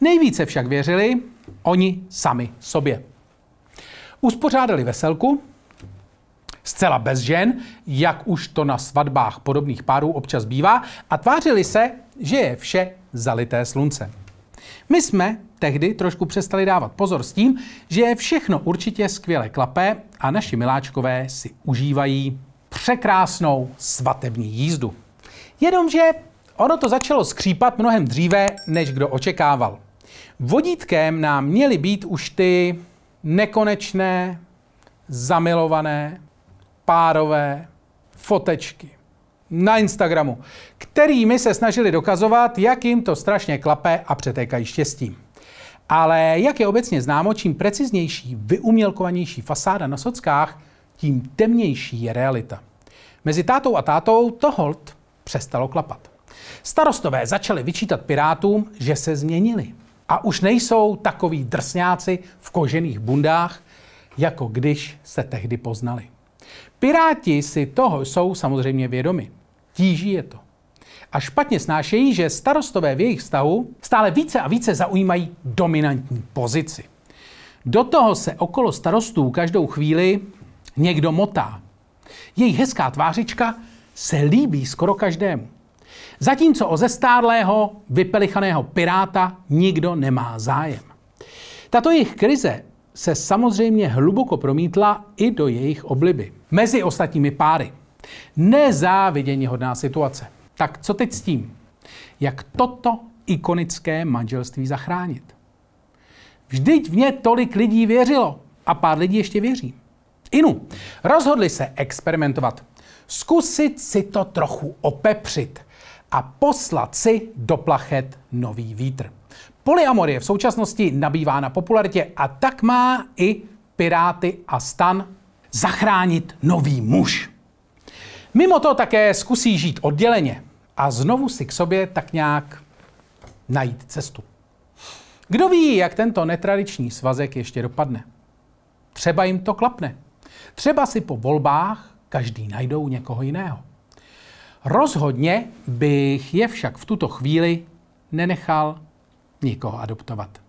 Nejvíce však věřili oni sami sobě. Uspořádali veselku, zcela bez žen, jak už to na svatbách podobných párů občas bývá, a tvářili se, že je vše zalité sluncem. My jsme tehdy trošku přestali dávat pozor s tím, že je všechno určitě skvěle klapé a naši miláčkové si užívají překrásnou svatební jízdu. Jenomže ono to začalo skřípat mnohem dříve, než kdo očekával. Vodítkem nám měly být už ty nekonečné, zamilované, párové fotečky na Instagramu, kterými se snažili dokazovat, jak jim to strašně klape a přetékají štěstím. Ale jak je obecně známo, čím preciznější, vyumělkovanější fasáda na sockách, tím temnější je realita. Mezi tátou a tátou to hold přestalo klapat. Starostové začali vyčítat pirátům, že se změnili. A už nejsou takoví drsňáci v kožených bundách, jako když se tehdy poznali. Piráti si toho jsou samozřejmě vědomi. Tíží je to. A špatně snášejí, že starostové v jejich vztahu stále více a více zaujímají dominantní pozici. Do toho se okolo starostů každou chvíli někdo motá. Jejich hezká tvářička se líbí skoro každému. Zatímco o zestárlého, vypelichaného piráta nikdo nemá zájem. Tato jejich krize se samozřejmě hluboko promítla i do jejich obliby. Mezi ostatními páry. Nezáviděně hodná situace. Tak co teď s tím? Jak toto ikonické manželství zachránit? Vždyť v ně tolik lidí věřilo a pár lidí ještě věří. Inu, rozhodli se experimentovat. Zkusit si to trochu opepřit a poslat si do plachet nový vítr. Polyamorie v současnosti nabývá na popularitě a tak má i Piráty a stan zachránit nový muž. Mimo to také zkusí žít odděleně a znovu si k sobě tak nějak najít cestu. Kdo ví, jak tento netradiční svazek ještě dopadne? Třeba jim to klapne. Třeba si po volbách každý najdou někoho jiného. Rozhodně bych je však v tuto chvíli nenechal nikoho adoptovat.